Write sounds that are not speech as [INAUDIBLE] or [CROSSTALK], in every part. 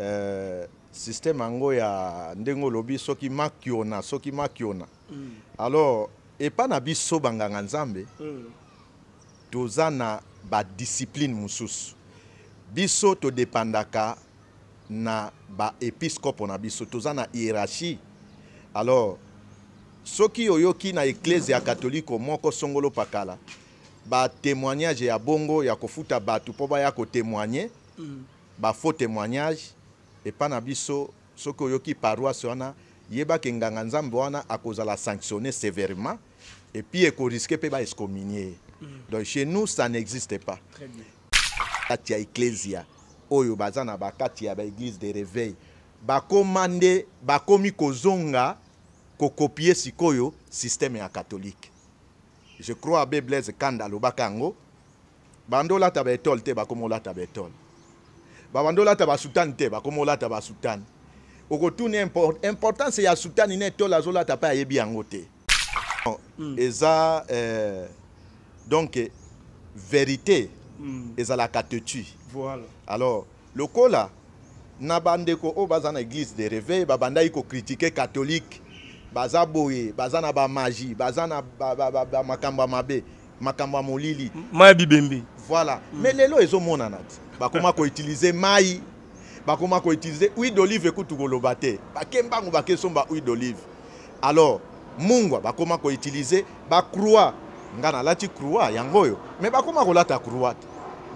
Euh, systeme yango ya ndenge olobi soki makiona soki makiona mm. alors epa na biso banganga nzambe mm. toza na badiscipline mosusu biso todepandaka na baepiscopo na biso toza na hiérarchie alors soki oyoki na eklese ya katoliko moko songolo pakala batémoignage ya bongo ya kofuta bato mpo baya kotémoigne mm. bafaux témoignage epai na biso soki oyoki yeba wana yebaki nganga nzambe wana akozala sanctionne sévèrement epuis ekoriske mpe baescominie ye mm. donc chez nous ça n'existe pas kati ya eklesia oyo baza na bakati ya baeglise de réveil bakoma nde bakomi kozonga kokopie sikoyo systeme ya katholike je crois abe blaise kanda alobaka yango bandolata baetole te bakomi olata baetole babanda olata basultane te bakoma olata basultane okotuni importance ya sultane ne tolo azolata mpe ayebi yango te mm. eza euh, donc vérité mm. ezalaka te tui voilà. alors lokola na bandeko oyo baza na église de réveil babandaki kokritike catholique baza boye baza na bamagi baza na bamakambo ba, ba, ba, ya mabe makambo ya molili ma ya bibembe voilà mais lelo ezomonana ti bakoma koutilize mai bakoma koutilize huile d'olive ekutu koloba te bake mbango bakesomba huile d'olive alors mungwa bakoma koutilize bacroi nga nalati croi yango oyo me bakoma kolata croi te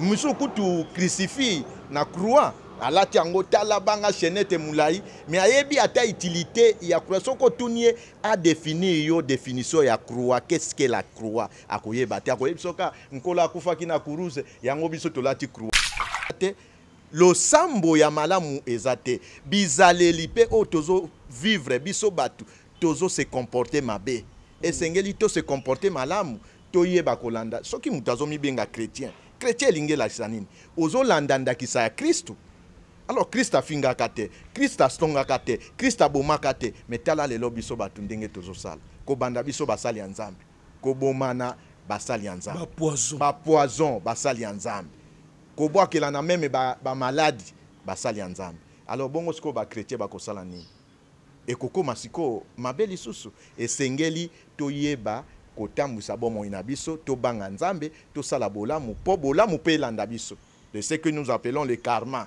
mosusu kutu crucifie na croi alati yango tala banga chenete molai me ayebi ata utilité ya croix soki otuni ye adéfinir yo définition ya croix qu'est-ce que la croix akoyeba te akoyebi soka nkolo akufaki na kuruse yango biso tolati croix te losambo ya malamu eza te bizaleli mpe oyo tozovivre biso bato tozose comporte mabe esengeli tose comporte malamu toyeba kolanda soki moto azomibenga chrétien chrétien elingi elakisa nini ozolanda ndakisa ya kristu alors krista afingaka te krista asongaka te krista abomaka te me tala lelo biso bato ndenge tozosala kobanda biso basali ya nzambe kobomana basali ya nzambe bapoison basali ya nzambe kobwakela na meme bamaladi ba basali ya nzambe alors bongo sikoyo bakretien bakosala nini ekokóma sikoyo mabe lisusu esengeli toyeba kotambwisa bomoi na biso tobanga nzambe tosala bolamu mpo bolamu mpe elanda biso de ce que nous appelons le karma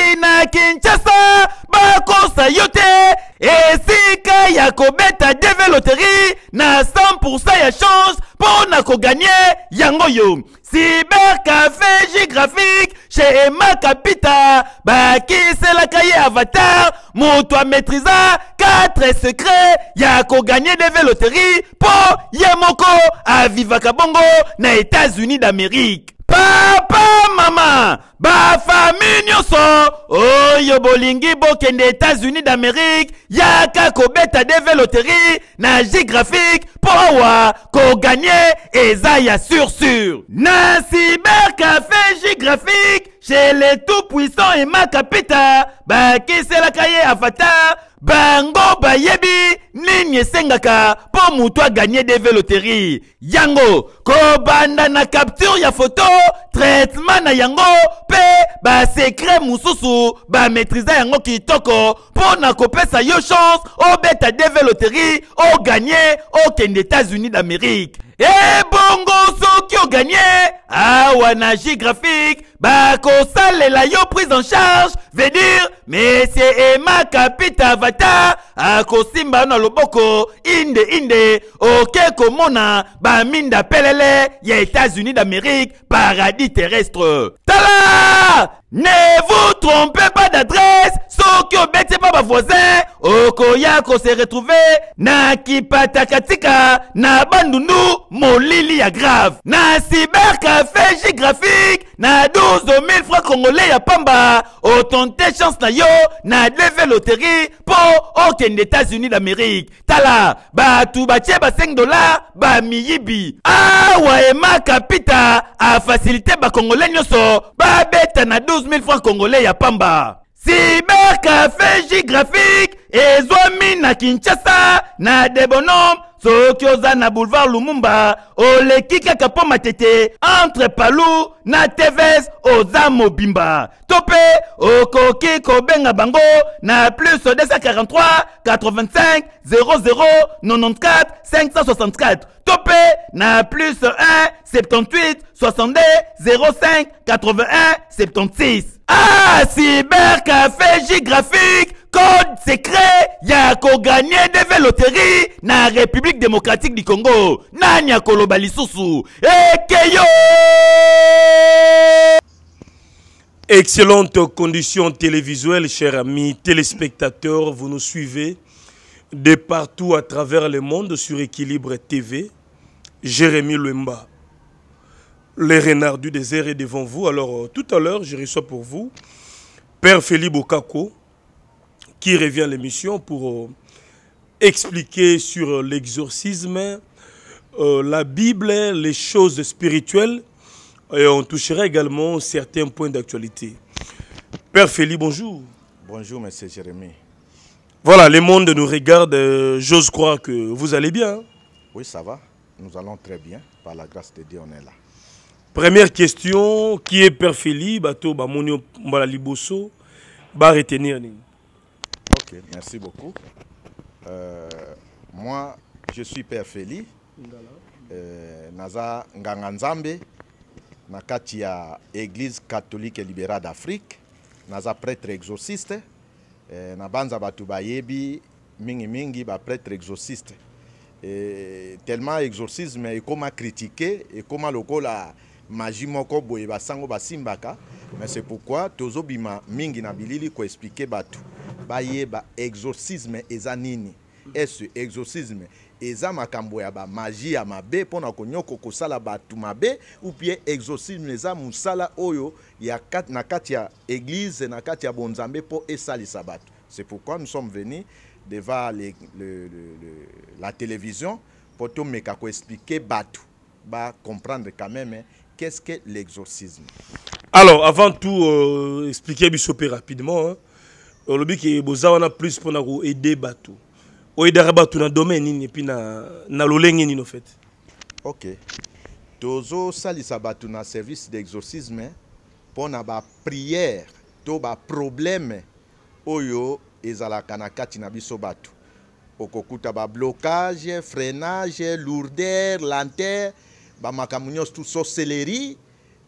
kinshasa bakosa si si esika yako kobeta dv loterie na 100 ya chance pour na koganye yango yo café gigraphique chez qui c'est la kaye avatar toi maîtrisa 4 secrets ya koganye dv loterie pour ya moko vivaka bongo na états-unis d'amérique papa mama bafami Oh oyo bolingi bokende états-unis d'amérique yaka kobeta Deve loterie na géographique powa ko koganye eza ya sursur na cybercafé géographique chez les tout-puissants et ma bah, qui la la à afata bango bayebi nini Sengaka Pour moutoua gagner des véloteries yango kobanda na capture ya photo traitement na yango bah, secret mususu Bah maîtriser yango toko Pour na sa yo chance veloteries ou gagner ou Ken états-unis d'amérique So eh, bongo soki gagner ah na graphique bah, la yo prise en charge veut dire monsieur Emma kapita Vata, akosimba simba na loboko inde inde oke komona baminda pelele ya états-unis d'amérique paradis terrestre tala ne vous trompez pas d'adresse, soki Au bavoisin okoya s'est retrouvé na kipatakatika na mon lili ya grave na cyber fe géographique na 12 000 francs congolais ya pamba de chance na yo na leve loterie Pour aucun états-unis d'amérique tala tu batie ba 5 dollars Ah bamiyibi awa ema kapita a so, Bah babeta na 12 12 000 francs congolais ya pamba cybercafé géographique et na kinshasa na debonom So na boulevard lumumba ole kika kapo matete entre Palou, na tvs oza Bimba. Topé, oko okoki benga bango na plus 243 85 00 94 564 Topé, na plus 1 78 62 05 81 76 ah cybercafé géographique secret ya gagné des loterie na république démocratique du congo n'anya akoloba ekeyo eh, Excellente condition télévisuelle, chers amis téléspectateurs, vous nous suivez de partout à travers le monde sur Équilibre TV. Jérémy Lemba, le renard du désert est devant vous. Alors, euh, tout à l'heure, je reçois pour vous Père Félix Bokako, qui revient à l'émission pour euh, expliquer sur euh, l'exorcisme, euh, la Bible, les choses spirituelles, et on touchera également certains points d'actualité. Père Félix, bonjour. Bonjour, monsieur Jérémy. Voilà, le monde nous regarde. J'ose croire que vous allez bien. Hein. Oui, ça va. Nous allons très bien. Par la grâce de Dieu, on est là. Première question, qui est Père Félix Bato, Bamonio, Mbala retenir merci beaucoup. Euh, moi, je suis Père Félix euh, Naza Nganganzambe, na Église catholique et libérale d'Afrique, Naza prêtre exorciste, euh, na banza mingi mingi ba prêtre exorciste. Et euh, tellement exorcisme et comment ekoma la magie moko boye basango basimbaka, mais c'est pourquoi tozobima mingi na bilili ko expliquer batu baye ba exorcisme eza nini ese exorcisme eza makambo ya amabe ya mabe mpona konyoka kosala bato mabe ou bien exorcisme eza mosala oyo ya kat, na kati ya église na kati ya bonzambe mpo esalisa bato c'est pourquoi nous sommes venus devant le, le, le, le, la télévision mpo tomeka koexplike bato bacomprendre quand même hein, qu'est-ce que l'exorcisme alors avant tout euh, expliquer biso rapidement hein. olobi ke boza wana plus mpona koaide bato oyedaka bato na domaine nini epuis na, na lolenge nini ofait ok tozosalisa bato na service d'exorcisme mpo na baprière to baproblème oyo ezalaka na kati na biso bato okokuta bablocage freinage lourdeur lantere bamakambo nyonso tout sorcellerie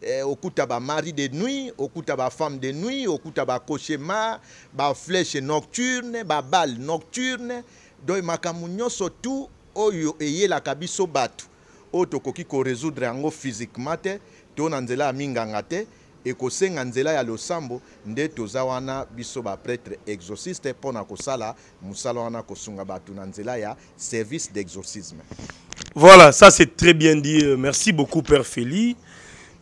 Eh, okuta mari de nuit okuta ba femme de nuit okuta ba cauchemar ba flèche nocturne ba bal nocturne donc makambo nyonso tu oyo eyelaka biso bato oyo tokoki koresoudre yango physiquement te to na nzela ya minganga te ekosenga nzela ya losambo nde toza wana biso baprêtre exorciste mpo na kosala mosala wana kosunga bato na nzela ya service d'exorcisme voilà ça c'est très bien dit euh, merci beaucoup père féli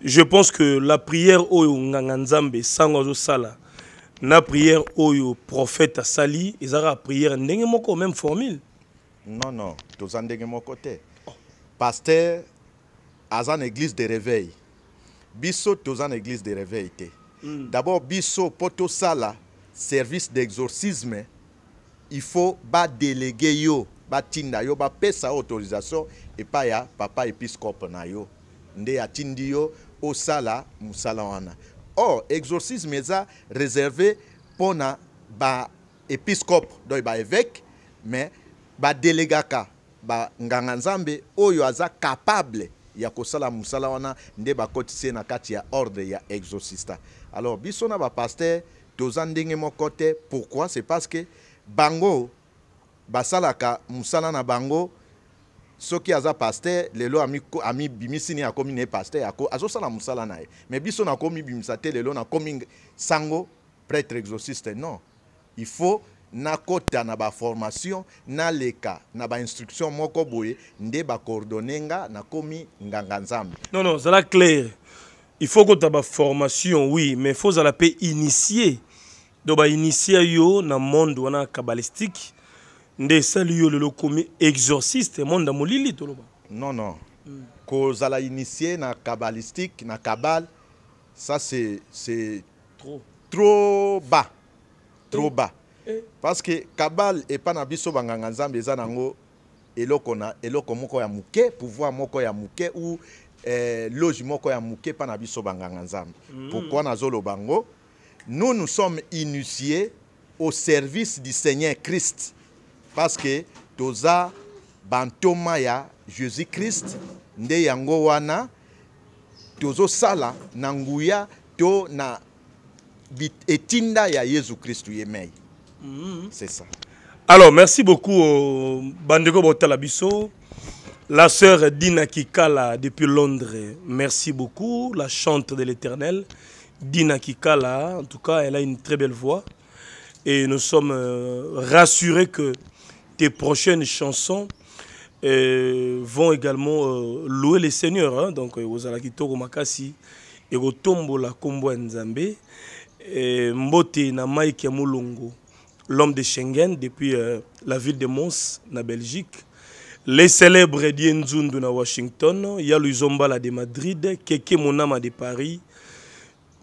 je pense que la prière oyo nganga nzambe sango sala, na prière oyo prophète ils ezalaka prière ndenge moko même formule non non toza ndenge moko te pasteur Azan église de réveil biso toza en église de réveil te hmm. d'abord biso Poto Sala, service d'exorcisme il faut déléguer yo Tinda yo Pesa autorisation epai ya papa épiscope na yo nde atindi yo osala mosala wana or exorcisme eza réservé mpona baépiscope donc baévêque mais badelegaka banganga nzambe oyo aza capable ya kosala mosala wana nde bakotisi ye na kati ya ordre ya exorcista alors biso na bapaster toza ndenge moko te pourquoi c'est parce que bango basalaka mosala na bango soki aza paster lelo amibimisi nini akomi naye paster azosala mosala na ye me biso nakomibimisa te lelo nakomi sango prêtre exorciste non il faut nakɔta na baformation naleka na bainstruction moko boye nde bakoordone nga nakomi nganga nzambe non non ozala clair il faut kota baformation oui mais fo ozala mpe initié do bainitie yo na monde wana kabalistique nde le yo lelo exorciste monda molili non non mm. kozala initié na cabalistique na cabale ça c'est c'est trop. trop bas trop eh. bas eh. parce que cabale pas na biso banganga nzambe za nango eloko na eloko moko ya muke pouvoir moko ya muke ou eh, loge moko ya muke pas na biso banganga nzambe mm. pourquoi nazoloba bango? nous nous sommes initiés au service du seigneur christ parce que toza bantoma ya jésus christ nde yango wana tozo na nguya to na etinda ya Jésus Christ mm-hmm. c'est ça alors merci beaucoup au bandeko la sœur Dina Kikala depuis Londres, merci beaucoup. La chante de l'éternel, Dina Kikala, en tout cas, elle a une très belle voix. Et nous sommes euh, rassurés que tes prochaines chansons euh, vont également euh, louer le Seigneur. Hein, donc, euh, Ozala Kitoko Makasi, Egotombola Kombo Nzambe, euh, Mbote na Kemulongo, l'homme de Schengen depuis la ville de Mons, na Belgique. Les célèbres Dienzundu na Washington, Yalu Zombala de Madrid, Keke Monama de Paris.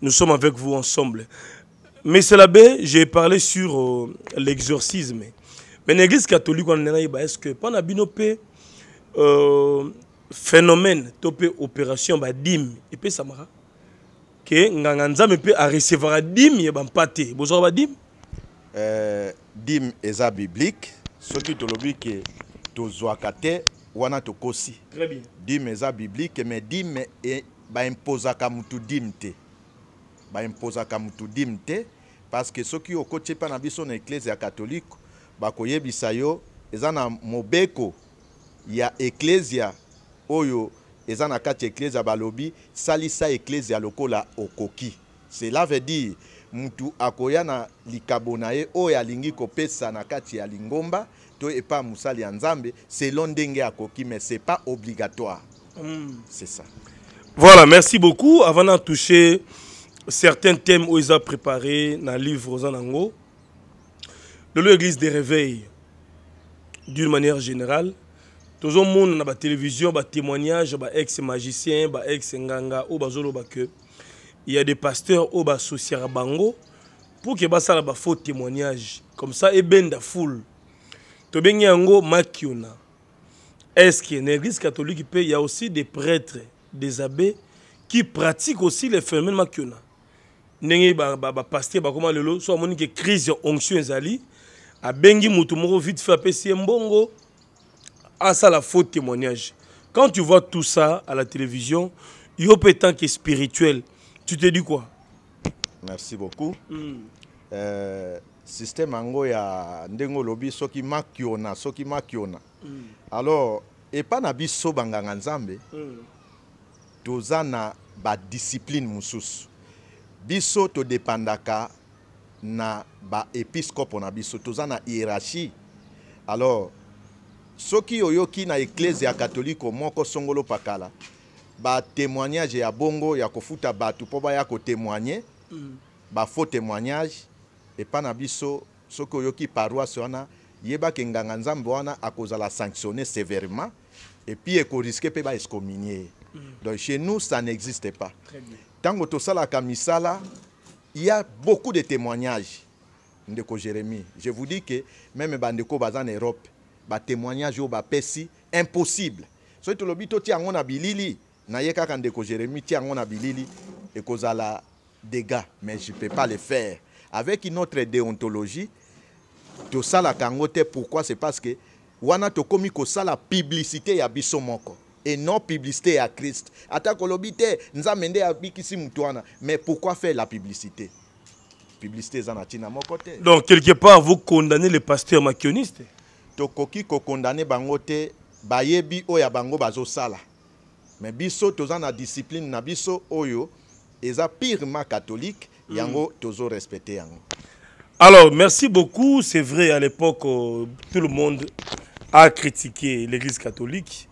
Nous sommes avec vous ensemble. Mais cela, j'ai parlé sur l'exorcisme. mais na église catholique wana ndenga yeba est ce que mpo na bino mpe euh, phénomène to mpe opération badime epesamaka ke nganga nzambe mpe arecevra dime yeba mpa te bozwaka badime euh, dime eza biblique soki tolobi ke tozwaka te wana tokosi dime eza biblique mais dime e, baimpozaka mutu dime te baimpozaka mutu dime te parce que soki okoti mpa na biso na eglise ya katholike bakoyebisa yo eza mobeko ya eklesia oyo Ezana na kati ya balobi salisa eklesia lokola okoki cela veut dire mutu akoya na likabo na ye oyo alingi kopesa na kati ya lingomba to epa mosali ya nzambe selon ndenge akoki mais c'est pas obligatoire mm. c'est ça voilà merci beaucoup avant na toucher certains thèmes oyo eza préparé na livre oza nango l'église des réveils d'une manière générale la na batélévision batémoignage ba ex magicien ba ex nganga oyo bazoloba il y a des pasteurs oyo baasociaka bango pour ke basala faux témoignage comme ça ebenda foule tobengi yango makiona ce que église catholique y a aussi des prêtres des abbés qui pratiquent aussi le phénomène makiona pasteur bapaster comme lelo so soit ke crise onction zali? abengi mutu moko vite fait mbongo la faux témoignage quand tu vois tout ça à la télévision yo temps qui spirituel tu te dis quoi merci beaucoup mm. euh, système yango ya lobby, soki makiona soki makiona mm. alors et na biso banganga nzambe mm. discipline discipline badiscipline mosusu biso dépendaka. na baepiskopo na biso toza na hiérarchie alors soki oyoki na eklese ya katoliko moko songolo pakala batémoignage ya bongo ya kofuta bato mpo baya kotémoigne mm. bafaux témoignage epa na biso soki oyoki paroise wana yebaka enganga nzambe wana akozala sanctionné sévèrement epuis ekoriske mpe baescominie mm. donc chez nous ça n'existe pas ntango tosalaka misala mm. il y a beaucoup de témoignages de Jérémie je vous dis que même bandeko bas en Europe ba témoignage bas pesi impossible soki tolobi totia yango na bilili naye kaka ndeko Jérémie tia yango na bilili ekozala dégâts mais je peux pas le faire avec notre déontologie ça la te pourquoi c'est parce que wana ça la publicité ya biso moko et non publicité à Christ. kolobite, nous nzamende à Bikisi Mutwana. Mais pourquoi faire la publicité Publicité Zanatina, mon côté. Donc, quelque part, vous condamnez les pasteurs macronistes Tokoki ko condamné Bangote, Bayebi Oya Bango Bazo Sala. Mais biso, toza na discipline, na biso Oyo, eza ma catholique, hmm. yango tozo respecter yango. Alors, merci beaucoup. C'est vrai, à l'époque, euh, tout le monde a critiqué l'Église catholique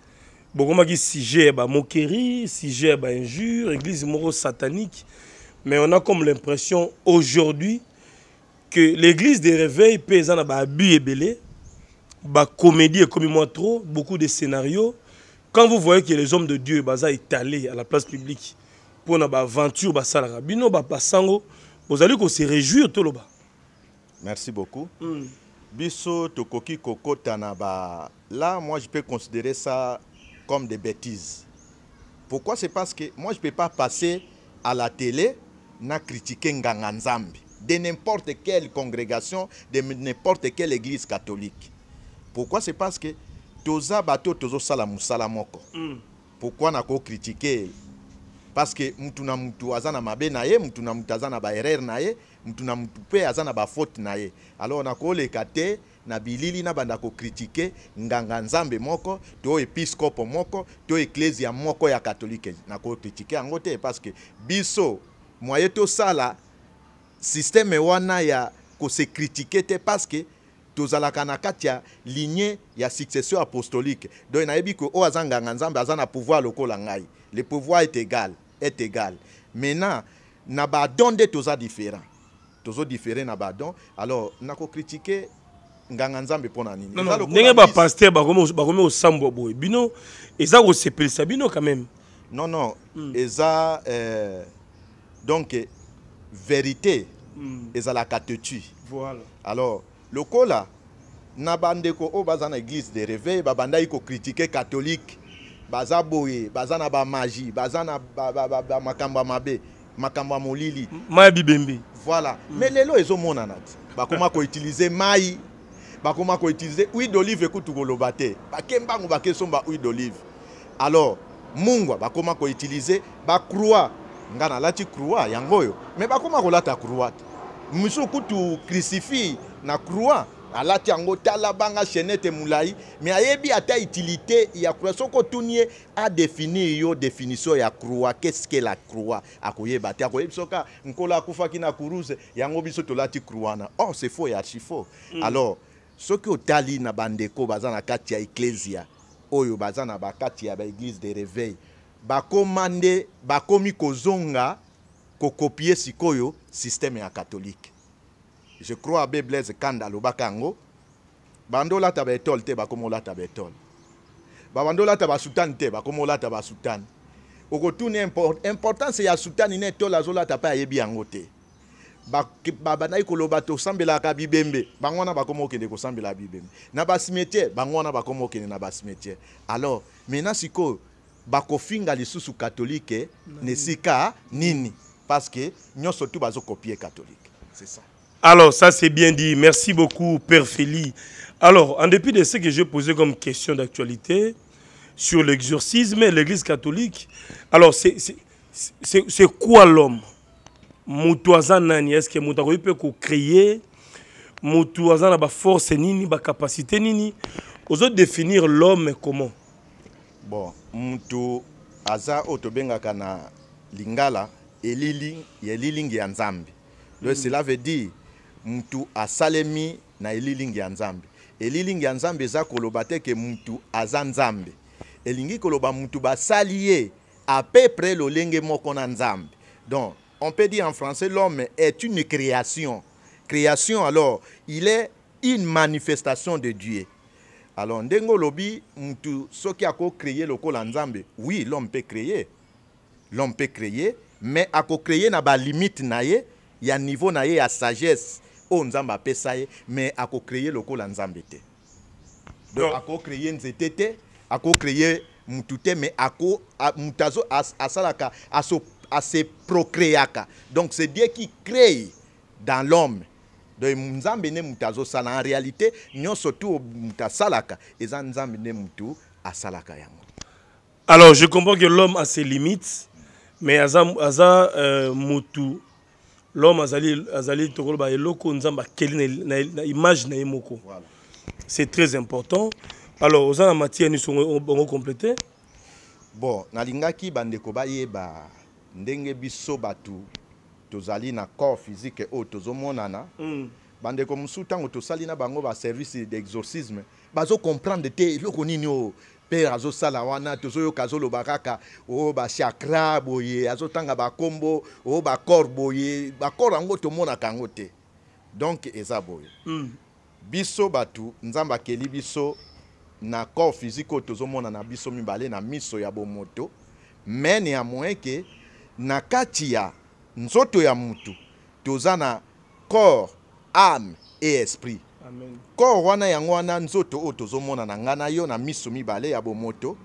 bokomaki si moquerie... Si j'ai ya injure église moro satanique mais on a comme l'impression aujourd'hui que l'église des réveils paysan et na bah comédie et comme trop beaucoup de scénarios quand vous voyez que les hommes de dieu sont bah, étalés à la place publique Pour baaventure basalaka bino basango réjouit se réjouir toloba merci beaucoup hmm. biso tokoki kokota na là moi je peux considérer ça comme des bêtises. Pourquoi C'est parce que moi, je peux pas passer à la télé na critiquer Nganganzambi de n'importe quelle congrégation, de n'importe quelle église catholique. Pourquoi C'est parce que toza bato tozo salamu salamoko. Hmm. Pourquoi n'a pas critiqué parce que mutu na mutu azana mabe na ye mutu na mutu aza na ba erreur na ye mutu na mutu na faute na alors on a koleka na bilili nabanda kokritike nganga nzambe moko to episkopo moko to eklesia moko ya katolike nakokritike yango te parceke biso mwaye tosala systeme wana ya kose kritike te parceke tozalaka na kati ya ligne ya succession apostolique donc nayebi ke oyo aza nganga nzambe aza na pouvoir lokola ngai le pouvoir est égal est égal maintenant na badon nde toza différent tozo différent na badon alors nakokritike nganga nzambe ba pasteur ba ndenge bapaster bakomi kosambwa boy bino eza kosepelisa bino quand même non non mm. eza euh, donc vérité mm. ezalaka la tue voilà. alors lokola na bandeko oyo baza bazana église de réveil babandaki critiquer catholique baza boye baza na bamagi baza na makambo mabe makambo molili mai bibembe voilà mm. mais lelo ba ti ko [LAUGHS] utiliser mai bakoma koutilize huile d'olive ekutu koloba te bake mbango bakesomba huile d'olive alors mungwa bakoma koutilize bacroi nga nalati croi yango oyo me bakoma kolata croi te mosusu kutu crucifi na croi alati yango tala banga chenete molai me ayebi ata utilité ya croi soki otuni ye adéfinir yo définition ya croi qu'estce la croi akoyeba te akoyebi soka nkolo akufaki na kuruse yango biso tolati croi wana or oh, c'est faux ya chifo mm. alors soki otali na bandeko baza na kati ya eklesia oyo baza na bakati ya baeglise de reveil bakoma nde bakomi kozonga kokopie sikoyo systeme ya katholike je crois abe blaise kanda alobaka yango bando olata baetole te bakomi olata baetole babando olata basutane te bakomi olata basutane okotuni importance ya sutane na etole azolata mpe ayebi yango te babandaki koloba tosambelaka bibembe bango wana bakoma okende sambela bibembe na basimetiere bango wana bakoma okende na basimetiere alors maintenant sikoyo bakofinga lisusu katolike ne esika nini parce que nyonso tu copier catholique c'est ça Alors, ça c'est bien dit. Merci beaucoup, Père Féli Alors, en dépit de ce que j'ai posé comme question d'actualité sur l'exorcisme et l'Église catholique, alors c'est c'est quoi l'homme moto aza nani estce moto akoki mpe kocreye moto aza na baforce nini bacapacité nini ozodéfinir l'homme comment bon moto aza oyo tobengaka na lingala elili ya elilingi ya nzambe donc mm. cela veut dire motu asalemi na elilingi ya nzambe elilingi ya nzambe eza koloba te ke motu aza nzambe elingi koloba motu basali ye à peu près lolenge moko na nzambe donc on peut dire en français, l'homme est une création. Création, alors, il est une manifestation de Dieu. Alors, ndengo lobi, mtu, qui a créé en nzambe. Oui, l'homme peut créer. L'homme peut créer, mais ako créer na ba limite na a ya niveau il ye ya sagesse. O nzamba a ça, mais ako créer lokola nzambe te. Donc, ako créer nzete il ako créer mais ako, a, créé as, asalaka, aso procréaka. donc c'est Dieu qui crée dans l'homme donc nzambe nde mutu azosala en réalité nyonso tu mutu asalaka eza nzambe nde mutu asalaka yango alors je comprends que l'homme a ses limites mais aza, aza euh, mutu l'homme azali, azali tokoloba eloko nzambe akeli image na imoko. voilà. c'est très important alors oza na matière nyonso ongo complété bon nalingaki bandeko bayeba ndenge biso bato tozali na corps physique oyo tozomonana mm. bandeko mosusu ntango tosali na bango baservice d'exorcisme bazokomprendre te eloko nini oyo pere azosala wana tozoyoka azoloba kaka o oh, bachakra boye azotanga bakombo o oh, bacor boye bacor yango tomonaka yango te donk eza boye mm. biso bato nzambe akeli biso na corps physique oyo tozomona na biso mibale na miso ya bomoto me néamoin ke na kati ya nzoto ya mutu toza na corps âme et esprit corps wana yango wana nzoto oyo tozomona na ngai na yo na miso mibale ya bomoto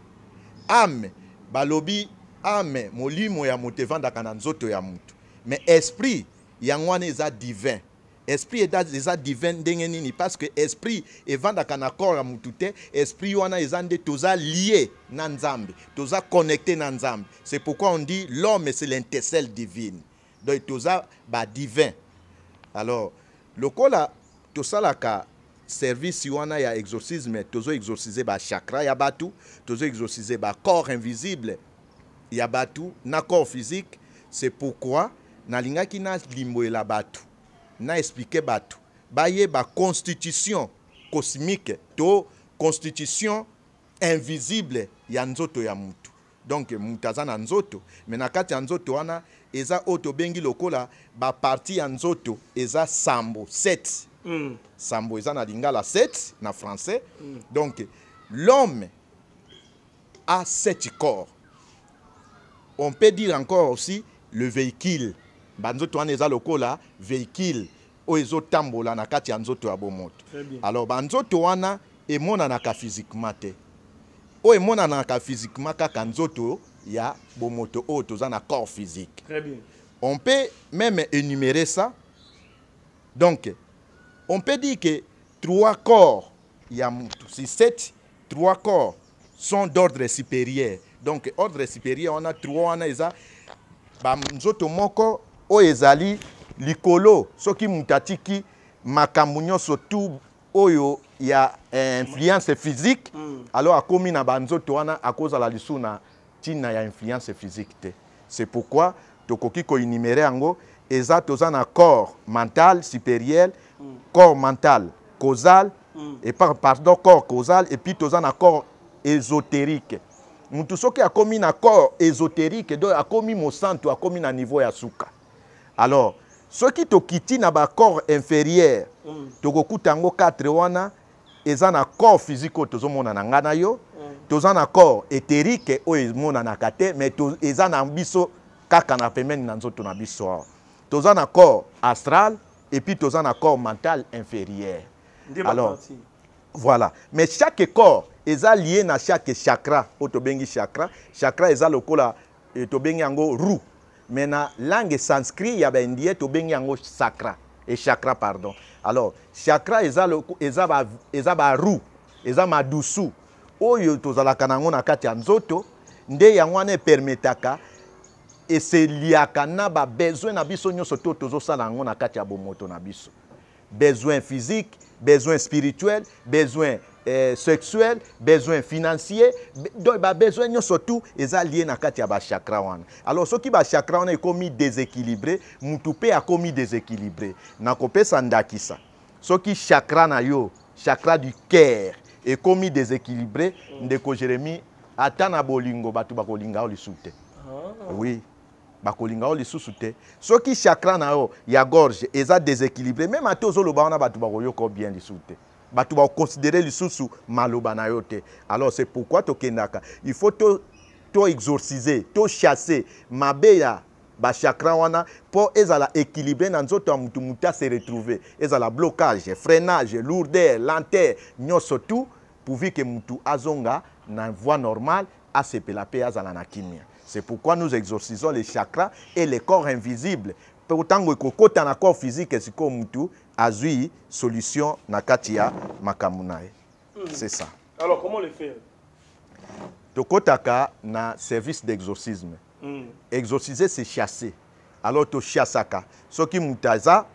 âme balobi âme molimo ya moto evandaka na nzoto ya mutu mais esprit yango wana eza divin esprit eza, eza divin ndenge nini parce que esprit evandaka na corps ya motu te esprit wana eza nde toza lié na nzambe toza connecté na nzambe c'est pourquoi on dit l'homme c'est l'intesel divine donc toza badivin alors lokola tosalaka service wana ya exorcisme tozo exorcize bachakra ya bato tozo exorcize bacorps invisible ya bato na corps physique c'est pourquoi nalingaki nalimboela bato na expliqué bato baye ba constitution cosmique to constitution invisible ya nzoto ya mutu donc mutu na nzoto me na kati ya nzoto wana eza oto bengi lokola baparti ya nzoto eza sambo 7 mm. sambo eza na lingala 7 na français mm. donc l'homme a 7 corps on peut dire encore aussi le véhicule banzoto wana eza lokola véhicule oyo ezotambola na kati ya nzoto ya bomoto alors banzoto wana emonanaka physiquement te oyo emonanaka physiquement kaka nzoto ya bomoto oyo toza na corps physique on peut même énumérer ça donc on peut dire que trois corps ya motu si sept trois corps sont d'ordre supérieur donc ordre supérieur wana trois wana eza banzoto moko oyo ezali likolo soki moto atiki makambo nyonso tu oyo ya eh, influence physique mm. alors akomi na banzoto wana akozala lisu na ntina ya influence physique te c'est pourquoi tokoki koinumere yango eza toza na corps mental supérieur mm. corps mental causal mm. et par, pardon corps causal et puis toza na corps ésotérique mutu soki akomi na corps ésotérique do akomi mosantu akomi na niveau ya suka alors soki tokiti na bacorps inférieure mm. tokokuta yango 4 wana eza na corps physique oyo tozomona na ngai na yo mm. toza na corps éthérique oyo emonanaka te mais eza na biso kaka na pemene na nzoto na biso awa toza na corps astral epuis toza na corps mental inférieure alors voilà mais chaque corps eza lié na chaque chakra oyo tobengi chakra chakra eza lokola eh, tobengi yango roue maintenant langue sanskrit ya baindie tobengi yango sacra e chakra pardon alors chakra eza, eza, ba, eza baru eza madusu oyo tozalaka nango na kati ya nzoto nde yango wana epermetaka eseliaka na babesoin na biso nyonso to tozosala yango na kati ya bomoto na biso besoin physique besoin spirituel besoin Eh, sexuel besoin financier donc bah, besoin nyonso tu eza lie na kati ya bachakra wana alors soki bachakra wana ekomi déséquilibré mutupe a akomi déséquilibré nakopesa ndakisa soki chakra na yo chakra du cœur ekomi déséquilibré ndeko jérémi ata na bolingo bato bakolinga yo lisusu ah. oui bakolinga yo lisusu qui soki chakra na yo ya gorge eza déséquilibré même na ozoloba wana bato bakoyoka yo bien lisusu bato va considérer maloba na yo te alors c'est pourquoi tokendaka il faut to to chasser, mabeya, ba chakra wana pour ezala équilibrer na nzoto ya mutu mutu aseretrouve ezala blocage freinage lourdeur lenteur nyoso tout pourvu que mutu azonga na voie normale pour mpe azala na kimia c'est pourquoi nous exorcisons les chakras et les corps invisibles ntango ekokɔta na corps physique sikoyo mutu azwi solution na kati ya makambo na ye hmm. c'est ça alors comment le faire tokɔtaka na service d'exorcisme mm. exorciser c'est chasser alors tochassaka soki mutu aza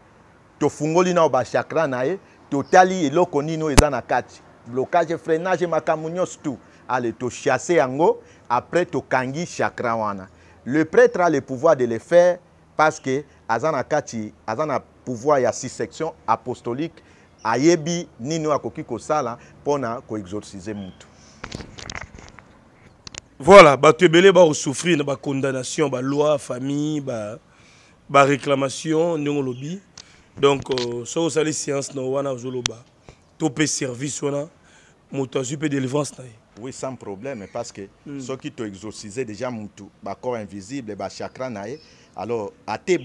tofungoli nao bachakra na ye totali eloko nini oyo eza na kati blocage freinage makambo nyonso tu ale tochasse yango après tokangi chakra wana le prêtre a le pouvoir de le faire parce que aza na kati aza na pouvoir ya susection apostolique ayebi nini akoki kosala mpona koexorcize mutu voilà bato ebele bakosouffrir na bacondamnation baloi famille baréclamation ba ndenge olobi donc euh, soki osali séance na wana ozoloba to mpe service wana moto azwi mpe délivrance na ye oui sans problème parce que mm. soki toexorcise déjà mutu bacorps invisible bachakra na ye alors ate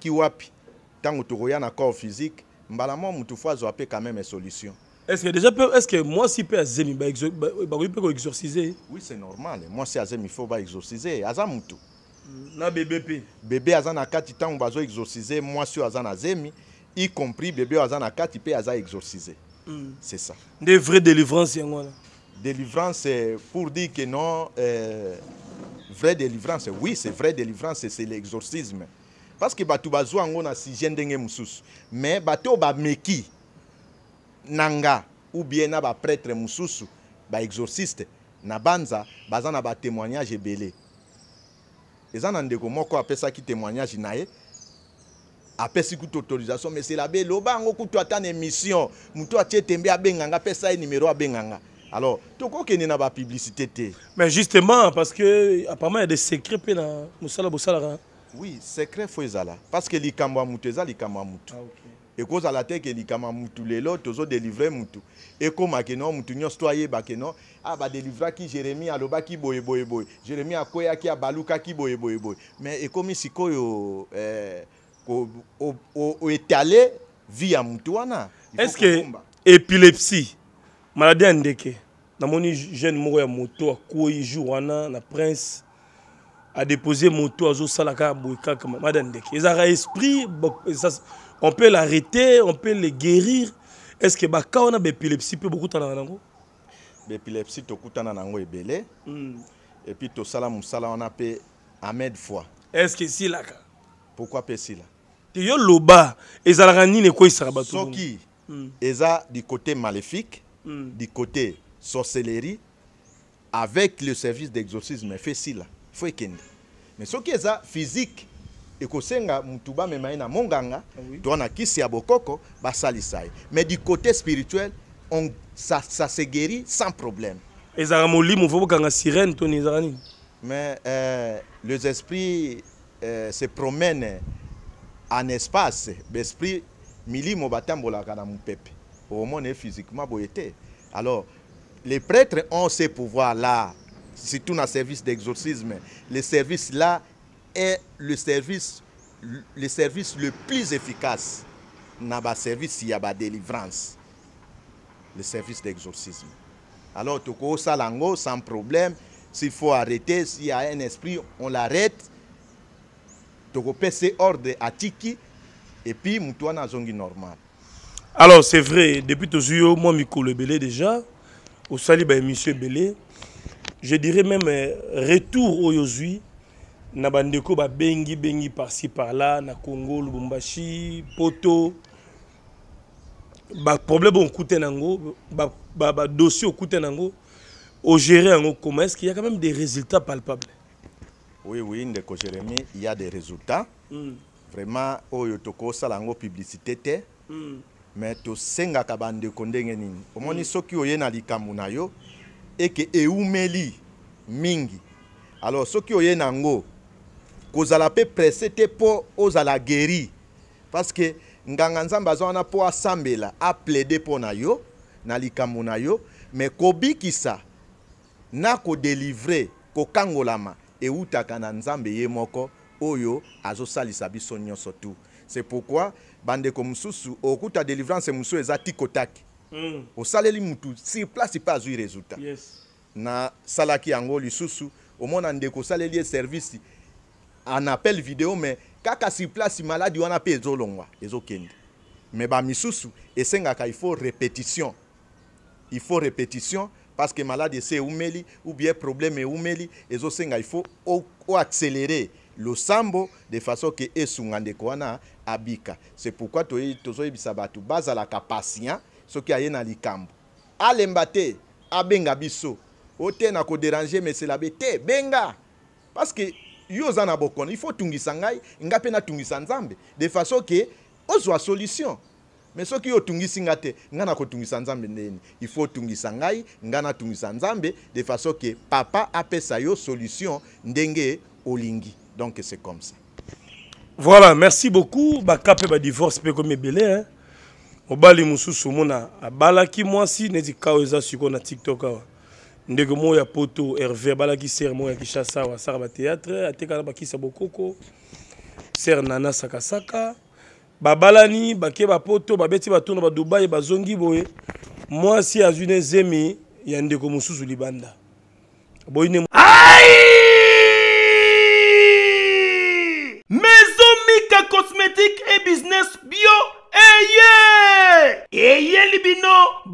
qui wapi ntango tokoya na corps physique mbala mwa motu fo azwa quand même une solution Est-ce que déjà peut est-ce que moi si peut azemi ba peut exorciser Oui, c'est normal. Moi si azemi faut ba exorciser Azamoutou. Mm, na bébé Bébé azana kati tangu bazo exorciser moi si azana zemi y compris bébé azana kati pe aza exorciser. Mm. C'est ça. Des vraies délivrances yango hein, Délivrance c'est pour dire que non euh, vraie délivrance oui c'est vraie délivrance c'est l'exorcisme parce que bato bazwa yango na sujet ndenge mosusu mais bato oyo bameki na nga ou bien na baprêtre mosusu baexorciste na banza baza na batémoignage ebele eza na ndeko moko apesaki témoignage na ye apesi kutu autorisation mais selabe eloba yango kutu ata na émission motu atie tembe abenganga apesa ye nimero abenganga alors toko kende na ba publicité te mais justement parce que apparemment il y a des secrets pe na musala bosalaka hein. oui secret fo parce que likambo ya mutu tête likambo ya mutu ah, okay. ekozala te ke likambo ya mutu lelo tozodélivre mutu ekomaki no mutu nyonso to ah, bah, boye. no ah badelivraki qui a baluka qui boye boye boye. mais ekomi sikoyo eh, au étalé, via mutuana. Est-ce que épilepsie maladi ya ndeke mon jeune moko moto akweyi jour wana na prince a déposé moto salaka kaka boye kaka maladi ya ndeke ezalaka esprit on peut l'arrêter on peut le guérir est ce que baka wana baépilepsie mpe bokutana na yango Et tokutana na yango tout salam on a wana pe Ahmed foi. est ce que esilaka Pourquoi mpe esila te yo loba ne nini ekoyisaka bato soki ont hmm. du côté maléfique Mm. du côté sorcellerie avec le service d'exorcisme fait facile faut ekende mais soki eza physique ekosenga mutu bamema ye na monganga ah oui. to na kisi ya bokoko basalisa mais du côté spirituel on, ça, ça se guérit sans problème ezalaka molimo fo bokanga sirène to mais euh, les esprits euh, se promènent en espace besprit milimo batambolaka mon mopepe omona ye physiquement boye te alors les prêtres ont ces pouvoirs là surtout na service d'exorcisme le service là est le service le service le plus efficace na baservice ya badélivrance le service d'exorcisme alors tokosala yango sans problème s'il faut arrêter s'il y a un esprit on l'arrête tokopesa ordre atiki epuis motu wana azongi normal Alors, c'est vrai, depuis toujours, moi, le Belé déjà, au Sali, ben, Monsieur Belé, je dirais même euh, retour au Yozui, na bandeko ba bengi bengi par-ci par-là, na Congo, Lubumbashi, Poto, ba problème on coûte nango, ba, ba, ba dossier on coûte nango, au gérer nango, comment est-ce qu'il y a quand même des résultats palpables Oui, oui, Ndeko Jérémy, il y a des résultats. Hmm. Vraiment, au Yotoko, ça, publicité, mm. me tosengaka bandeko ndenge nini omoni mm. soki oye na likambo na yo eke eumeli mingi alors soki oye nango kozala mpe presse te mpo ozala guéri parce que nganga nzambe aza wana mpo asambela aplaide mpo na yo na likambo na yo me kobikisa na kodelivre kokangolama ewutaka na nzambe ye moko oyo azosalisa biso nyonso tu c'est pourquoi bandeko mosusu okuta délivrance mosusu eza tikotaki mm. osaleli mutu sur place mpe azwi résultat yes. nasalaki yango lisusu omona ndeko osaleli ye service en appel video mais kaka sur place maladi wana mpe ezolongwa ezokende mais bamisusu esengaka il faut répétition il faut répétition parce que maladi ese eumeli ou bien problème eumeli ezosenga il faut oaccéléré o losambo de façon ke esunga ndeko wana abika c'est pourquoi tozoyebisa bato bazalaka patient soki aye na likambo alemba te abenga biso o te na koderange meselabe te benga parce que yo oza na bokono il faut tungisa ngai ngai mpe natungisa nzambe de façon ke ozwa solution mais soki yo otungisi nga te ngai nakotungisa nzambe ndeni il faut otungisa ngai ngai natungisa nzambe de façon ke papa apesa yo solution ndenge olingi Donc c'est comme ça. Voilà, merci beaucoup. Bakapé ba divorce pe comme belé hein. Obali mususu mona abalaki mwasi neti kaweza suko na TikTok awa. Ndeko moya poto Hervé balaki ser à kishasa wa sar théâtre ateka na bakisa bokoko. Ser nana sakasaka. Babalani bake ba poto babeti batona ba Dubai bazongi boye. Mwasi azune zemi ya ndeko mususu libanda. Boyine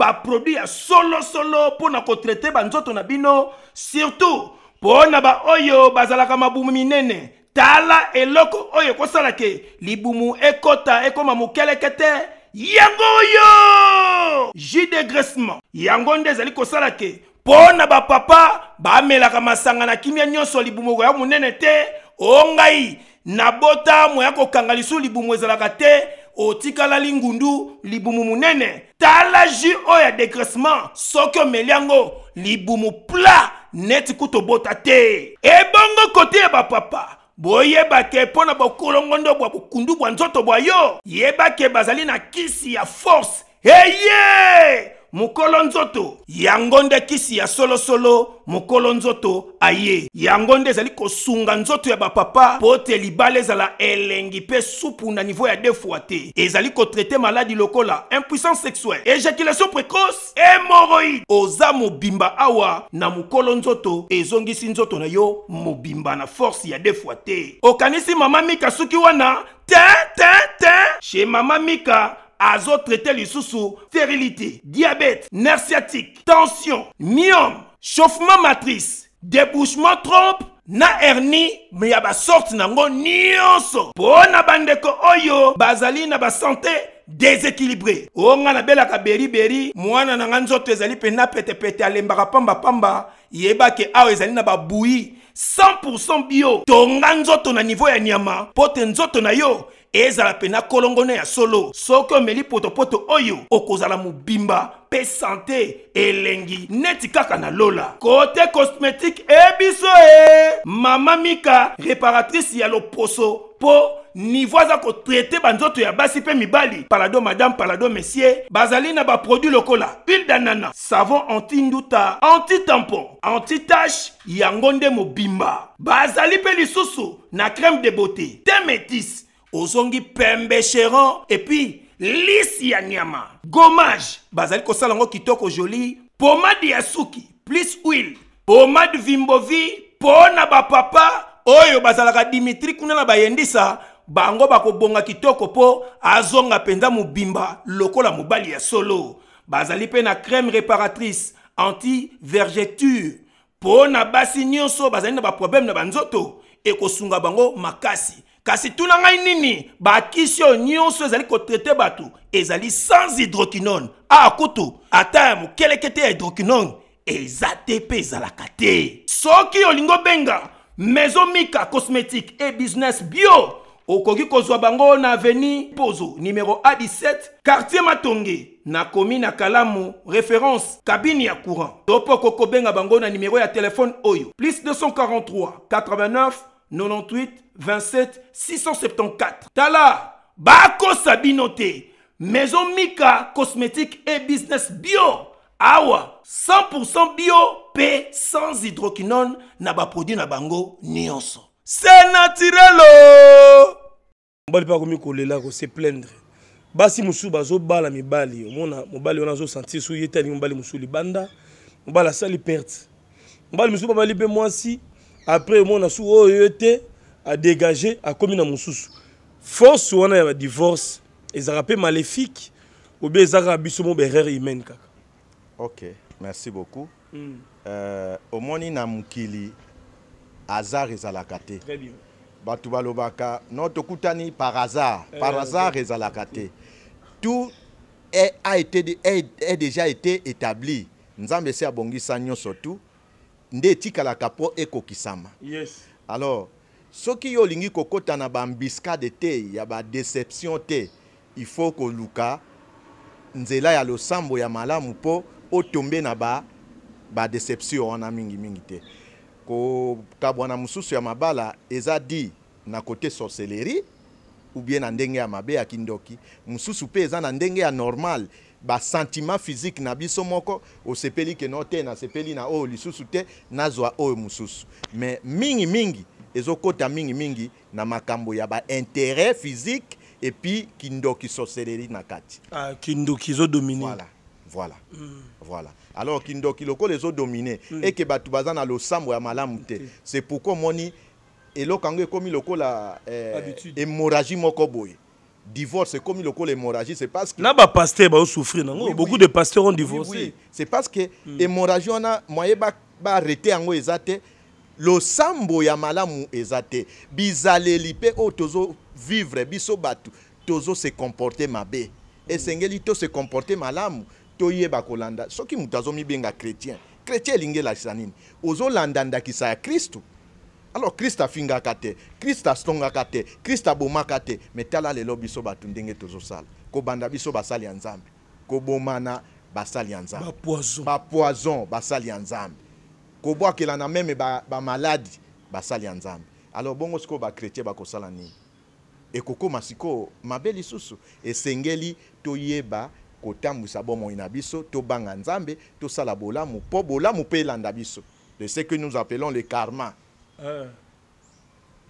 baproduit ya solosolo mpo na kotraite banzoto na bino surtout mpo na baoyo bazalaka mabumu minene tala eloko oyo ekosala ke libumu ekota ekóma mokeleke te yango oyo jus de graissement yango nde ezali kosala ke mpo na bapapa bamelaka masanga na kimia nyonso libumu ya monene te o ngai nabota moya kokanga lisu libumu ezalaka te otikalali ngundu libumu munene tala jus oyo ya degressement soki omeli yango libumu pla neti kutu obota te ebongo kote ya bapapa boyeba ke mpo na bokolongondo bwa bokundu bwa nzoto bwa yo yeba ke bazali na kisi ya force eye hey, yeah! mokolo nzoto yango nde kisi ya solo solo, nzoto aye Yangonde nde ezali kosunga nzoto ya bapapa mpo te libala elengi pe supu na nivo ya defoi te ezali maladi lokola impuissance sexuelle éjaculation précoce hémoroïde oza bimba awa na mokolo nzoto sinzoto nzoto na yo bimba na force ya defoi te okanisi mama mika sukiwana, wana te te te chez mama mika azotraite lisusu stérilité diabète nerf tension myome chauffement matrice débouchement trompe na hernie me yaba basorte nango nyonso so. na bandeko oyo bazali na santé déséquilibré o nga beri beri. mwana na tezali pe ezali pete petepete pamba yeba ke awa ezali na bouillie. 100% bio tonga ton na niveau ya nyama pote nzo na yo ezala pena solo. ya solo soki meli potopoto oyo okozala mobimba mpe sante elengi neti kaka lola kote cosmétique ebiso eh, e eh! mama mika réparatrice ya loposo po niveau aza kotraite banzoto ya basi mpe mibali palado madame palado messier bazali na produit lokola huile danana savon anti-nduta anti-tampon anti-tache yangonde nde mobimba bazali mpe lisusu na crème de beauté te métis ozongi pembe et puis lisi ya nyama gommage. bazali kosala yango kitoko joli pomade ya plus huile pomade vimbovi Pona ba bapapa oyo bazalaka dimitri kuna na bayendisa bango bakobonga kitoko po, azonga mpenza bimba. lokola mobali ya solo bazali mpe na crème réparatrice anti vergeture pona na basi nyonso bazali na na banzoto ekosunga bango makasi kasi tout qui nini bakisi ceux nyonso ezali kotraite batu, ezali sans hydroquinone A ah, kutu à terme quel est hydroquinone eza te mpe So te soki l'ingo benga, maison mika cosmétique et business bio ko kozwa bango na aveni pozo numéro a17 quartier matongi. na komi na kalamu référence cabine ya courant Topo koko benga kobenga bango na numéro ya téléphone oyo plus 243 89 98 27 674 tala bako sabinote, maison mika cosmétique et business bio awa 100% bio p sans hydroquinone naba baproduit na bango nyonso se naturelo oh! mobali pas akomi kolela kose plaindre basi mosusu bazobala mibali Mona mobali wana azosentir so ye te alingi mobali mosusu banda mobali sali perte mobali mosusu babali mpe mwasi après oh, mon su oyo te à akomi na mususu force wana ya badivorce ezalaka mpe maléfique obie ezalaka biso mon baerreur humaine kaka ok merci beaucoup mm. euh, moni na mukili hasard ezalaka te bato balobaka no kutani par hasard par euh, hasard okay. ezalaka tout est, a été, a est déjà été établi nous nzambe esi abongisa nyonso tout nde etikalaka mpo ekokisama yes. alors soki yo olingi kokɔta na bambiscade te ya badeception te il faut koluka nzela ya losambo ya malamu mpo otombe na badeception ba wana mingimingi te kokabwana mosusu ya mabala eza di na kote sorcellerie ou bien na ndenge ya mabe ya kindoki mosusu mpe eza na ndenge ya normal basentiment physique na biso moko osepeli ke no te nasepeli na oyo lisusu te nazwa oyo mosusu mais mingimingi ezokɔta mingimingi na makambo ya baintérêt physique epuis kindoki soseleli na kati ah, kindoki ezodomine voilà. voilà mm. voilà alors kindoki lokola ezodomine mm. eke bato baza na losambo ya malamu te okay. c'est pourquoi omoni eloko yango ekómi lokola eh, hémorragie moko boye divorce comme le col hémorragie c'est parce que naba pasteur ba souffrir nango beaucoup de pasteurs ont divorcé oui, oui. c'est parce que mm. hémorragie on a moyen ba ba arrêter exacte. Le sambo ya malamu ezate bizaleli pe o tozo vivre biso batu tozo se comporter mabe hmm. esengeli to se comporter malamu toyeba kolanda soki moto benga chrétien chrétien elingela nini ozolanda ndakisa ya kristu alors krista afingaka te krista asongaka te krista abomaka te me tala lelo biso bato ndenge tozosala kobanda biso basali ya nzambe kobomana basali ya nzambe bapoison basali ya nzambe kobwakelana meme bamaladi ba basali ya nzambe alors bongo sikoyo bakretien bakosala nini ekokóma sikoyo mabe lisusu esengeli toyeba kotambwisa bomoi na biso tobanga nzambe tosala bolamu mpo bolamu mpe elanda biso de ce que nous appelons le karma Euh.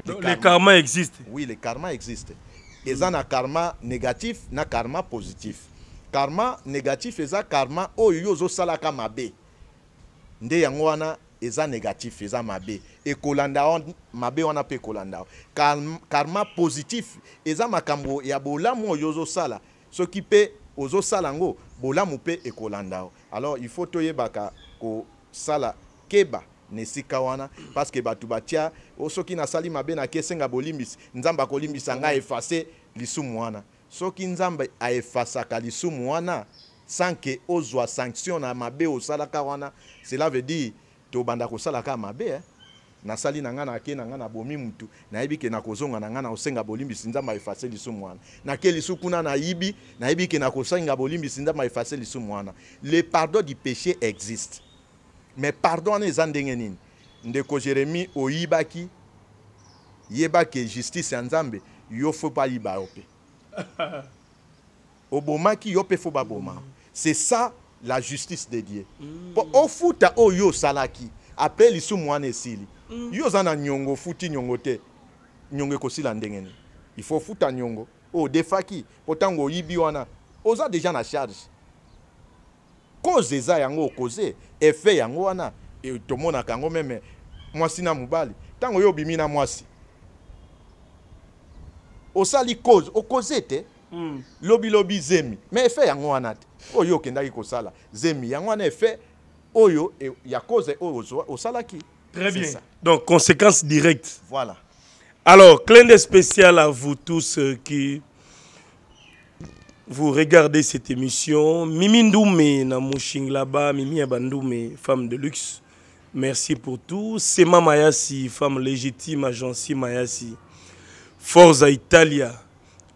Le, le karma, karma existe oui le karma existe eza na karma négatif na karma positif karma négatif eza karma oyo ozosalaka mabe nde yango wana eza négatif eza mabe ekolanda mabe wana mpe ekolanda karma positif eza makambo ya bolamu oyo ozosala soki mpe ozosala yango bolamu mpe ekolanda alors il faut toyebaka kosala keba na esika wana parceke bato batia soki nasali mabe nake esenga bolimbisi nzambe akolimbisa ngai efase lisumu wana soki nzambe aefasaka lisumu wana sans ke ozwa sanction na mabe osalaka wana cela veut dire tobanda kosalaka mabe eh? nasali na ngai nake na ngai nabomi mutu nayebi ke nakozonga na ngai nakosenga bolimbisi nzambe aefase lisumu wana nake lisu kuna nayibi nayebi ke nakosenga bolimbisi nzambe aefase lisumu wana le pardon du péché existe me pardon wana eza ndenge nini ndeko jérémi oyibaki yeba ke justice ya nzambe yo fo bayiba yo mpe [LAUGHS] obomaki yo mpe fo baboma mm. c'est ça la justice de dieu mpo mm. ofuta oyo osalaki apres lisumu wana esili mm. yo oza na niongo ofuti niongo te niongo ekosila ndenge nini ifo ofuta niongo oyo odefaki mpo ntango oyibi wana oza deja na charge cause eza yango okoze effet yango wana e, kango même moi sina na tango yo bimina moi si o sali cause cause te mm. lobi zemi mais effet yango wana yo oyo kosala zemi yango wana effet oyo e, ya cause sala osalaki très bien ça. donc conséquence directe voilà alors clin de spécial à vous tous euh, qui vous regardez cette émission. Mimi Ndoumé, Namouching là-bas, Mimi Abandoumé, femme de luxe. Merci pour tout. Sema Mayasi, femme légitime, agency Mayasi. Forza Italia,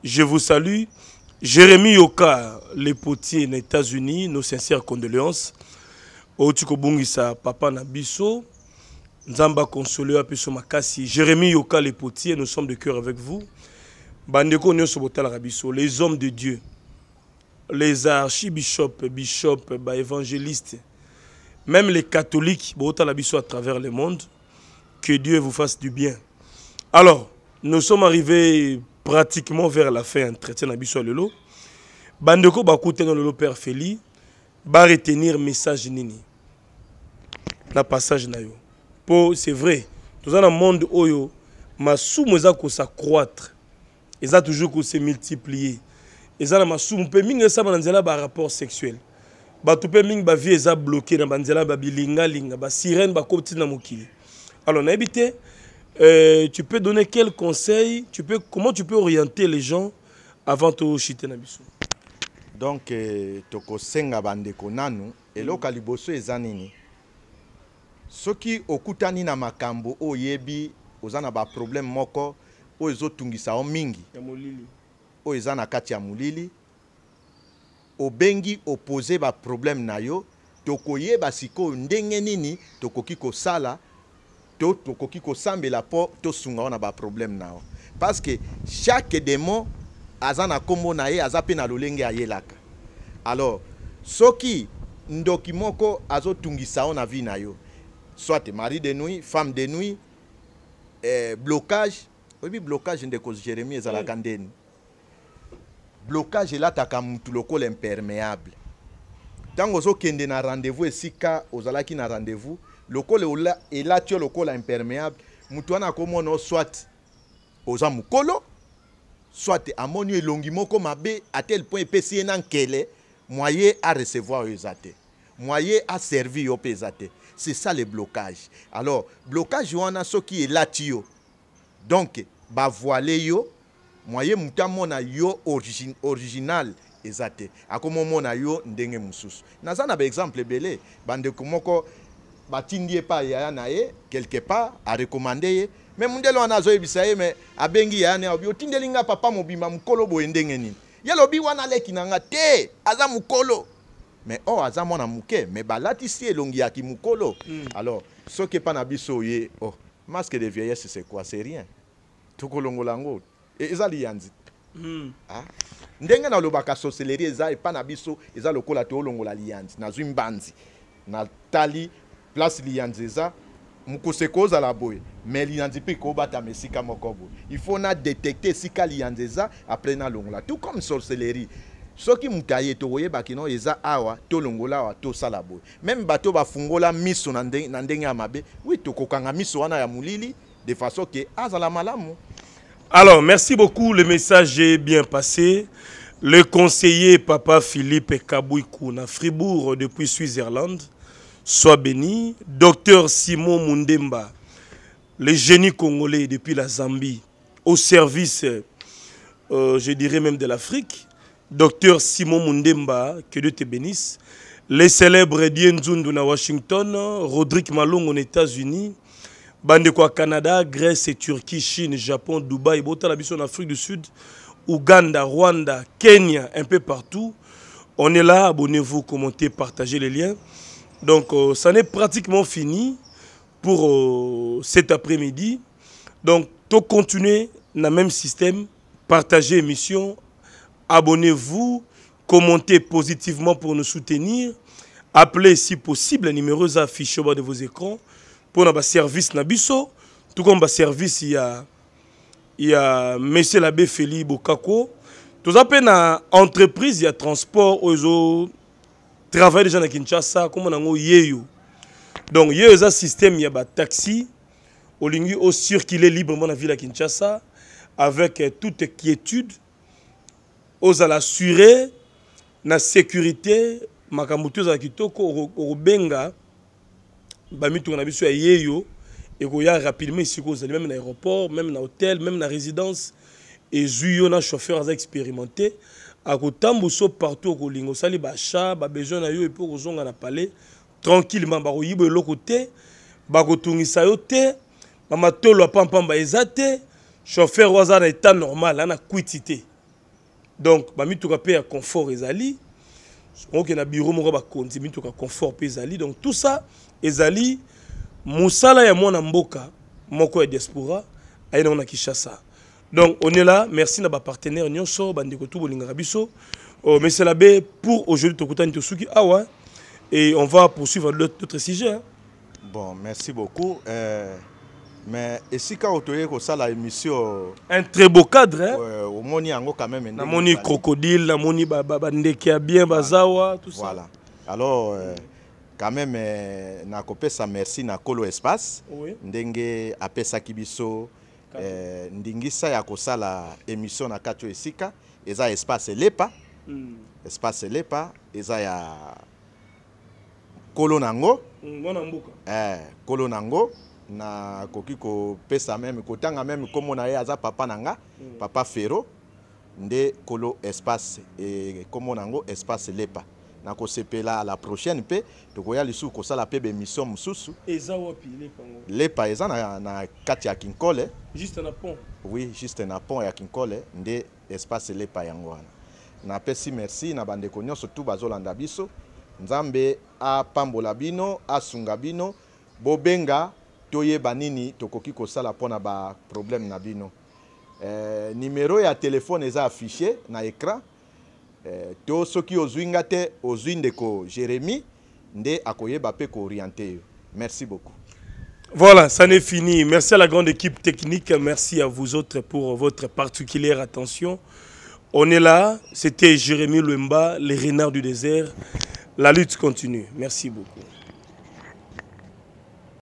je vous salue. Jérémy Yoka, les potiers aux États-Unis, nos sincères condoléances. Otuko Bungisa, papa Nabiso. Nzamba Consolé, Apiso Makasi. Jérémy Yoka, les potiers, nous sommes de cœur avec vous. Bandeko Rabiso, les hommes de Dieu les archibishops, bishops, bah, évangélistes, même les catholiques, bah, à travers le monde, que Dieu vous fasse du bien. Alors, nous sommes arrivés pratiquement vers la fin entretien à Lelo. Bandeko bah, le Père bah, retenir message Nini. La passage na c'est vrai, dans un monde où ma soumeza ko s'accroître, et a toujours ko se multiplier. eza na masumu mpe mingi esama na nzela ya barapport sexuel bato mpe mingi bavie eza bloke na banzela ya babilingalinga basirene bakoti na mokili alors nayebi te euh, tu peux donner quel conseil tu peux, comment tu peux orienter les gens avant tochite na biso donc eh, tokosenga bandeko nanu eloko ya liboso eza nini soki okutani na makambo oyebi oza na baproblème moko oyo ezotungisa yo mingi ya molili oyo eza na kati ya molili obengi opose baproblème na yo tokoyeba sikoyo ndenge nini tokoki kosala to tokoki kosambela mpo tosunga wana baproblème na yo parce que chaque démon aza na nkombo na ye aza mpe na lolenge ayelaka alors soki ndoki moko azotungisa yo na vie na yo soit mari de nuit femme de nuit eh, blocage oyebi blocage ndeko jérémi ezalaka ndeni mm. blocage elataka mutu lokola imperméable ntango ozokende na rendez-vous esika ozalaki na rendez-vous lokola elati yo lokola imperméable mutu wana akomona o soit oza mokolo soit amoni yo elongi moko mabe a tel point epesi ye na nkele moye arecevoir oyo eza te moye aservi yo mpe eza te c'est ça le blocage alors blocage wana soki elati yo donc bavoile yo mwaye mutu amona yo origin, original eza te akomomona yo ndenge mosusu naza na baexemple ebele bandeko moko batindi ye epai yaya na ye quelque part arekomande ye me mundele wana azoyebisa ye me abengi yaya na ye obi otindeli nga papa mobimba mokolo boye ndenge nini ye lobi wana aleki na nga te aza mokolo mais or oh, aza mwana moke me balatisi elongi yaki mokolo mm. alors soki epa na biso oye oh, masque de vieillesse c'est quoi c'est rien tokolongola yango eza liyanzi hmm. ah. ndenge nalobaka sorcellerie eza epa na biso eza lokola toolongola liyanzi nazwi mbanzi natali place liyanzi eza mokuse ekozala boye me liyanzi mpe ekobatama esika moko boye ifaut nadetecte esika liyanzi eza apres nalongola tout comme sorcellerie soki moto aye tokoyebaki no eza awa tolongola awa tosala boye meme bato bafungola miso na ndenge ya mabe wi tokokanga miso wana ya molili de façon ke azala malamu Alors, merci beaucoup. Le message est bien passé. Le conseiller Papa Philippe Kabouikoun à Fribourg depuis Suisse-Irlande, soit béni. Docteur Simon Mundemba, le génie congolais depuis la Zambie, au service, euh, je dirais même de l'Afrique. Docteur Simon Mundemba, que Dieu te bénisse. Les célèbres Dien à Washington, Rodrigue Malong aux États-Unis, de canada grèce turquie chine japon Dubaï, Botswana, biso afrique du sud ouganda rwanda kenya un peu partout on est là abonnez-vous commentez partagez les liens donc euh, ça n'est pratiquement fini pour euh, cet après-midi donc tout continuer le même système partagez l'émission, abonnez-vous commentez positivement pour nous soutenir appelez si possible les numéros affichés au bas de vos écrans mpo na baservice na biso tukoma baservice ya, ya monsieur labe feli bokako toza mpe na entreprise ya transport oyo ezotravaille déjà na kinshasa komona yango yeyo donc yeyo eza système ya bataxi olingi ocircule librement na ville ya kinshasa avec eh, toute quiétude ozala assuré na sécurité makambo te ozala kitoko okobenga On na biso ya ye ekoya rapidement même un aéroport même na hôtel même la résidence et Zuyo, un chauffeur aza expérimenté partout sali bacha na yo epe on na palais tranquillement bakoyiba te bakotungisa yo te bamatolo Pamba, Ezate, chauffeur na état normal à kwiti donc bamituka mpe confort ezali okokende na biro moko mituka confort ezali donc tout ça ezali musala ya mwana mboka moko ya diaspora aye nango na kinshasa donc on est là merci na partenaires nyonso bandeko tu bolingaka biso oh, mesala be pour aujourd'hui tokutani tosuki awa et on va poursuivre d'autres sujets hein. bon merci beaucoup euh... mais vous oyo ça, la émission un très beau cadre euh, omoni yango quand même namoni crocodile namoni bandeke ya bien bazawa tout ça voilà alors euh, quand même eh, nakopesa merci na kolo espace oui. ndenge apesaki biso eh, ndingisa ya kosala émission na kati oyo esika eza espace elepa mm. espace elepa eza ya kolo nango hmm, mwana mm, mboka eh, kolo nango nakoki kopesa meme kotanga meme nkombo na ye aza papa na nga mm. papa fero nde kolo espace nkombo eh, e, nango espace lepa nakosepela la prochaine mpe tokoya lisusu kosala mpe bemission mosusu eza wapi lepa ngo lepa eza na, na kati ya kinkole juste na pont oui juste na pont ya kinkole nde espace lepa yango wana napesi merci na bandeko nyonso tu bazolanda biso nzambe apambola bino asunga bino bobenga toyeba nini tokoki kosala mpona baproblème na bino eh, nimero ya telefone eza affiché na écran 02 Eh, to soki qui te ozwi ndeko nde akoyeba merci beaucoup Voilà, ça n'est fini. Merci à la grande équipe technique. Merci à vous autres pour votre particulière attention. On est là. C'était Jérémy Lemba, les renards du désert. La lutte continue. Merci beaucoup.